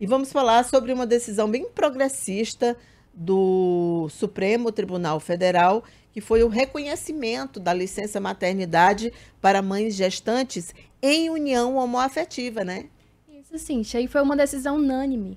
E vamos falar sobre uma decisão bem progressista do Supremo Tribunal Federal, que foi o reconhecimento da licença maternidade para mães gestantes em união homoafetiva, né? Isso sim, aí foi uma decisão unânime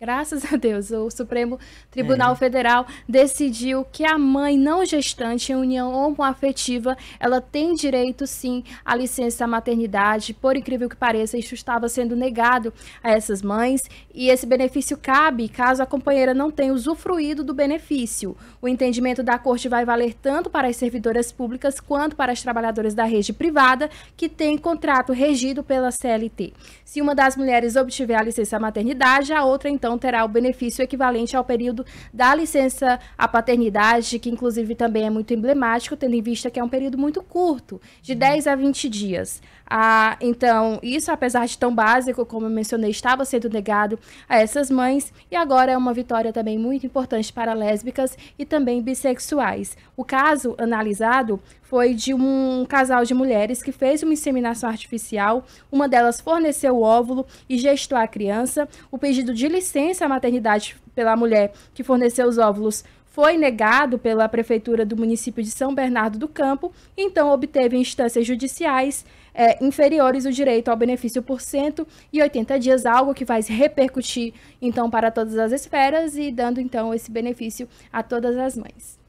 graças a Deus, o Supremo Tribunal é. Federal decidiu que a mãe não gestante em união homoafetiva, ela tem direito sim à licença maternidade. Por incrível que pareça, isso estava sendo negado a essas mães e esse benefício cabe caso a companheira não tenha usufruído do benefício. O entendimento da corte vai valer tanto para as servidoras públicas quanto para as trabalhadoras da rede privada que têm contrato regido pela CLT. Se uma das mulheres obtiver a licença maternidade, a outra então então terá o benefício equivalente ao período da licença à paternidade, que inclusive também é muito emblemático, tendo em vista que é um período muito curto, de 10 a 20 dias. Ah, então, isso, apesar de tão básico, como eu mencionei, estava sendo negado a essas mães, e agora é uma vitória também muito importante para lésbicas e também bissexuais. O caso analisado foi de um casal de mulheres que fez uma inseminação artificial, uma delas forneceu o óvulo e gestou a criança. O pedido de licença licença à maternidade pela mulher que forneceu os óvulos foi negado pela prefeitura do município de São Bernardo do Campo, então obteve em instâncias judiciais é, inferiores o direito ao benefício por cento e dias, algo que vai repercutir então para todas as esferas e dando então esse benefício a todas as mães.